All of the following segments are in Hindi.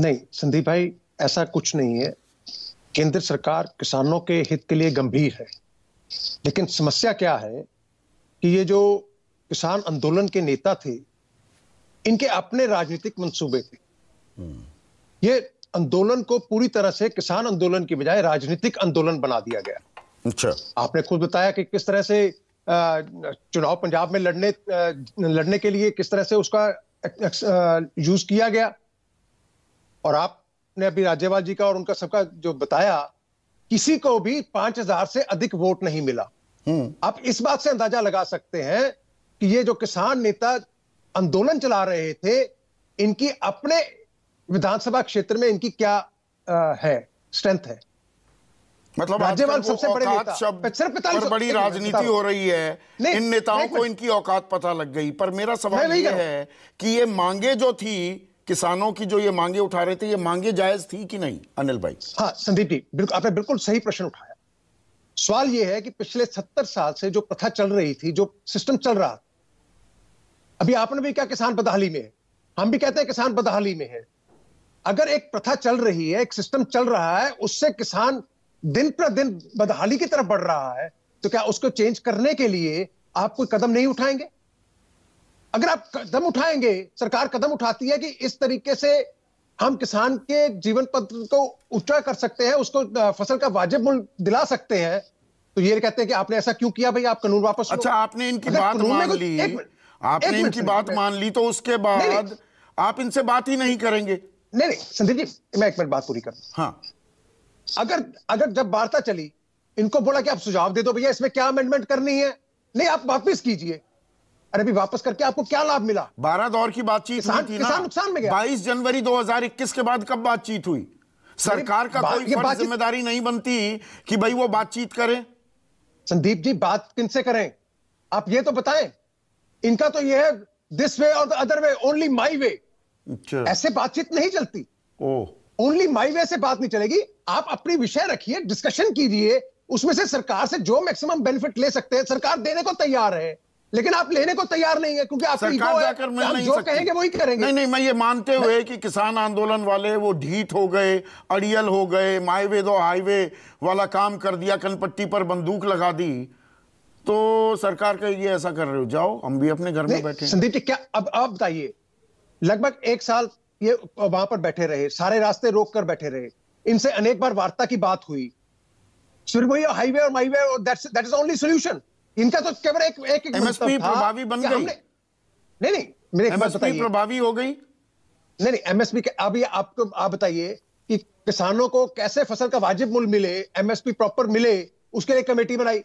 नहीं संदीप भाई ऐसा कुछ नहीं है केंद्र सरकार किसानों के हित के लिए गंभीर है लेकिन समस्या क्या है कि ये जो किसान आंदोलन के नेता थे इनके अपने राजनीतिक मंसूबे थे हम्म। ये आंदोलन को पूरी तरह से किसान आंदोलन की बजाय राजनीतिक आंदोलन बना दिया गया अच्छा आपने खुद बताया कि किस तरह से चुनाव पंजाब में लड़ने लड़ने के लिए किस तरह से उसका यूज किया गया और आपने अभी राज्यपाल जी का और उनका सबका जो बताया किसी को भी पांच हजार से अधिक वोट नहीं मिला हम्म। आप इस बात से अंदाजा लगा सकते हैं कि ये जो किसान नेता आंदोलन चला रहे थे इनकी अपने विधानसभा क्षेत्र में इनकी क्या आ, है स्ट्रेंथ है मतलब राज्यपाल सबसे बड़े नेता सिर्फ पैतालीस बड़ी राजनीति हो रही है इन नेताओं को इनकी औकात पता लग गई पर मेरा सवाल यह है कि ये मांगे जो थी किसानों की जो ये मांगे उठा रहे थे ये मांगे जायज थी कि नहीं अनिल भाई हाँ संदीप जी बिल्कुल आपने बिल्कुल सही प्रश्न उठाया सवाल ये है कि पिछले सत्तर साल से जो प्रथा चल रही थी जो सिस्टम चल रहा था अभी आपने भी क्या किसान बदहाली में है हम भी कहते हैं किसान बदहाली में है अगर एक प्रथा चल रही है एक सिस्टम चल रहा है उससे किसान दिन प्रतिदिन बदहाली की तरफ बढ़ रहा है तो क्या उसको चेंज करने के लिए आप कोई कदम नहीं उठाएंगे अगर आप कदम उठाएंगे सरकार कदम उठाती है कि इस तरीके से हम किसान के जीवन पत्र को ऊंचा कर सकते हैं उसको फसल का वाजिब मूल्य दिला सकते हैं तो ये कहते हैं कि आपने ऐसा क्यों किया भाई आप कानून वापस अच्छा आपने इनकी बात मान ली आपने इनकी बात मान ली तो उसके बाद आप इनसे बात ही नहीं करेंगे नहीं नहीं संदीप जी मैं एक मिनट बात पूरी कर हाँ अगर अगर जब वार्ता चली इनको बोला कि आप सुझाव दे दो भैया इसमें क्या अमेंडमेंट करनी है नहीं आप वापिस कीजिए अरे अभी वापस करके आपको क्या लाभ मिला बारह दौर की बातचीत थी किसान नुकसान में गया बाईस जनवरी 2021 के बाद कब बातचीत हुई सरकार का कोई फर्ज जिम्मेदारी नहीं बनती कि भाई वो बातचीत करें संदीप जी बात किनसे करें आप ये तो बताएं इनका तो ये है दिस वे और अदर वे ओनली माई वे ऐसे बातचीत नहीं चलती ओनली माई वे से बात नहीं चलेगी आप अपनी विषय रखिए डिस्कशन कीजिए उसमें से सरकार से जो मैक्सिमम बेनिफिट ले सकते हैं सरकार देने को तैयार है लेकिन आप लेने को तैयार नहीं है क्योंकि आप नहीं जो कहेंगे वही करेंगे नहीं नहीं मैं ये मानते हुए कि किसान आंदोलन वाले वो ढीठ हो गए अड़ियल हो गए माईवे दो हाईवे वाला काम कर दिया कनपट्टी पर बंदूक लगा दी तो सरकार कहेगी ऐसा कर रहे हो जाओ हम भी अपने घर में बैठे संदीप जी क्या अब आप बताइए लगभग एक साल ये वहां पर बैठे रहे सारे रास्ते रोक कर बैठे रहे इनसे अनेक बार वार्ता की बात हुई सूर्य हाईवे और my way that is only solution इनका तो केवल एक एक, एक एमएसपी मतलब प्रभावी बन गई नहीं नहीं मेरे एमएसपी प्रभावी हो गई नहीं नहीं एमएसपी अभी आपको आप बताइए कि किसानों को कैसे फसल का वाजिब मूल्य मिले एमएसपी प्रॉपर मिले उसके लिए कमेटी बनाई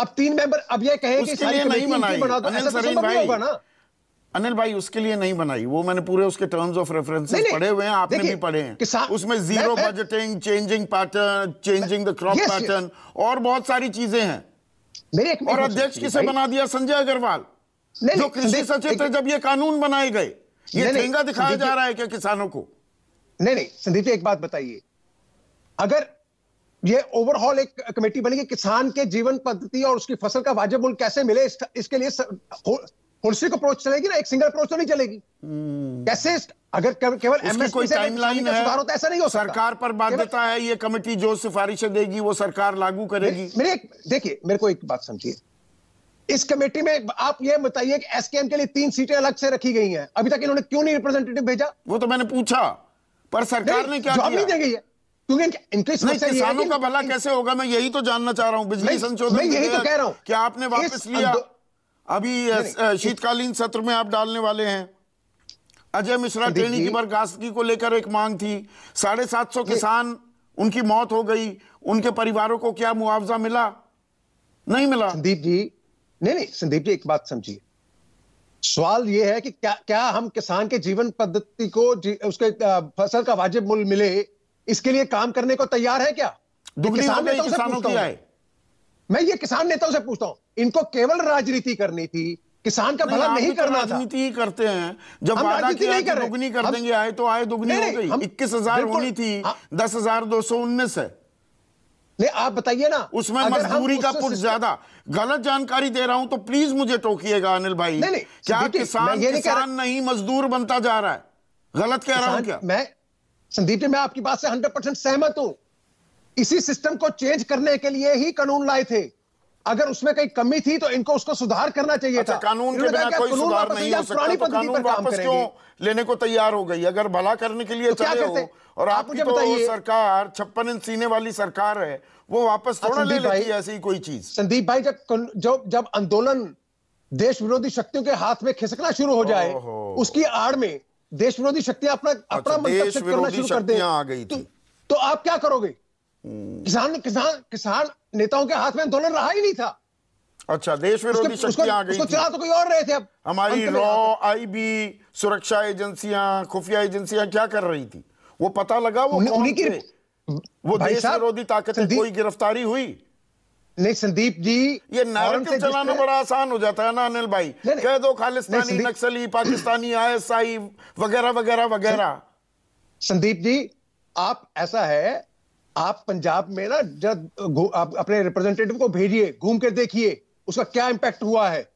अब तीन मेंबर अब ये कहे कि सारी नहीं बनाई बना तो ना अनिल भाई उसके लिए नहीं बनाई वो मैंने पूरे उसके टर्म्स ऑफ रेफरेंस पढ़े हुए हैं आपने भी पढ़े हैं उसमें zero budgeting changing pattern changing the crop pattern और बहुत सारी चीजें हैं मेरे एक और अध्यक्ष किसे बना दिया संजय अग्रवाल जो कृषि सचिव थे जब ये कानून बनाए गए ये ठेंगा दिखाया जा रहा है क्या किसानों को नहीं नहीं संदीप जी एक बात बताइए अगर ये ओवरऑल एक कमेटी बनेगी किसान के जीवन पद्धति और उसकी फसल का वाजिब मूल्य कैसे मिले इस, इसके लिए होलिस्टिक अप्रोच चलेगी ना एक सिंगल अप्रोच तो नहीं चलेगी हम्म। कैसे अगर केवल कोई टाइमलाइन है सुधार होता तो ऐसा नहीं हो सकता। सरकार पर बाध्यता है ये कमेटी जो सिफारिशें देगी वो सरकार लागू करेगी मेरे देखिए मेरे को एक बात समझिए इस कमेटी में आप ये बताइए कि एसकेएम के लिए तीन सीटें अलग से रखी गई हैं अभी तक इन्होंने क्यों नहीं रिप्रेजेंटेटिव भेजा वो तो मैंने पूछा पर सरकार ने क्या नहीं देंगे ये क्योंकि किसानों का भला कैसे होगा मैं यही तो जानना चाह रहा हूँ बिजली संशोधन यही तो कह रहा हूँ क्या आपने वापस लिया अभी शीतकालीन सत्र में आप डालने वाले हैं अजय मिश्रा ट्रेनी की बर्खास्तगी को लेकर एक मांग थी साढ़े सात सौ किसान उनकी मौत हो गई उनके परिवारों को क्या मुआवजा मिला नहीं मिला संदीप जी नहीं नहीं संदीप जी एक बात समझिए सवाल यह है कि क्या क्या हम किसान के जीवन पद्धति को जी, उसके फसल का वाजिब मूल्य मिले इसके लिए काम करने को तैयार है क्या किसान हो गई तो किसानों की आय मैं ये किसान नेताओं से पूछता हूं इनको केवल राजनीति करनी थी किसान का भला नहीं, तो करना राजनीति ही करते हैं जब वादा किया नहीं कर दुगनी कर देंगे आए तो आए दुगनी हो गई इक्कीस हजार होनी थी हाँ। दस हजार दो सौ उन्नीस है नहीं आप बताइए ना उसमें मजदूरी का पुट ज्यादा गलत जानकारी दे रहा हूं तो प्लीज मुझे टोकिएगा अनिल भाई नहीं, नहीं, क्या किसान नहीं किसान नहीं मजदूर बनता जा रहा है गलत कह रहा हूं क्या मैं संदीप जी मैं आपकी बात से हंड्रेड परसेंट सहमत हूं इसी सिस्टम को चेंज करने के लिए ही कानून लाए थे अगर उसमें कहीं कमी थी तो इनको उसको सुधार करना चाहिए अच्छा, था कानून के बिना कोई सुधार नहीं हो सकता तो कानून वापस क्यों लेने को तैयार हो गई अगर भला करने के लिए तो चले हो और आप आपकी तो सरकार छप्पन इंच सीने वाली सरकार है वो वापस थोड़ा ले लेती है ऐसी कोई चीज संदीप भाई जब जब जब आंदोलन देश विरोधी शक्तियों के हाथ में खिसकना शुरू हो जाए उसकी आड़ में देश विरोधी शक्तियां अपना अपना अच्छा, देश विरोधी शक्तियां आ गई तो, तो आप क्या करोगे किसान किसान किसान नेताओं के हाथ में आंदोलन रहा ही नहीं था अच्छा देश विरोधी शक्तियां आ गई चला तो कोई और रहे थे अब हमारी रॉ आईबी सुरक्षा एजेंसियां खुफिया एजेंसियां क्या कर रही थी वो पता लगा वो कौन थे वो देश विरोधी ताकतें कोई गिरफ्तारी हुई नहीं संदीप जी ये नैरेटिव चलाना बड़ा आसान हो जाता है ना अनिल भाई कह दो खालिस्तानी नक्सली पाकिस्तानी आईएसआई वगैरह वगैरह वगैरह संदीप जी आप ऐसा है आप पंजाब में ना जब आप अपने रिप्रेजेंटेटिव को भेजिए घूम के देखिए उसका क्या इंपैक्ट हुआ है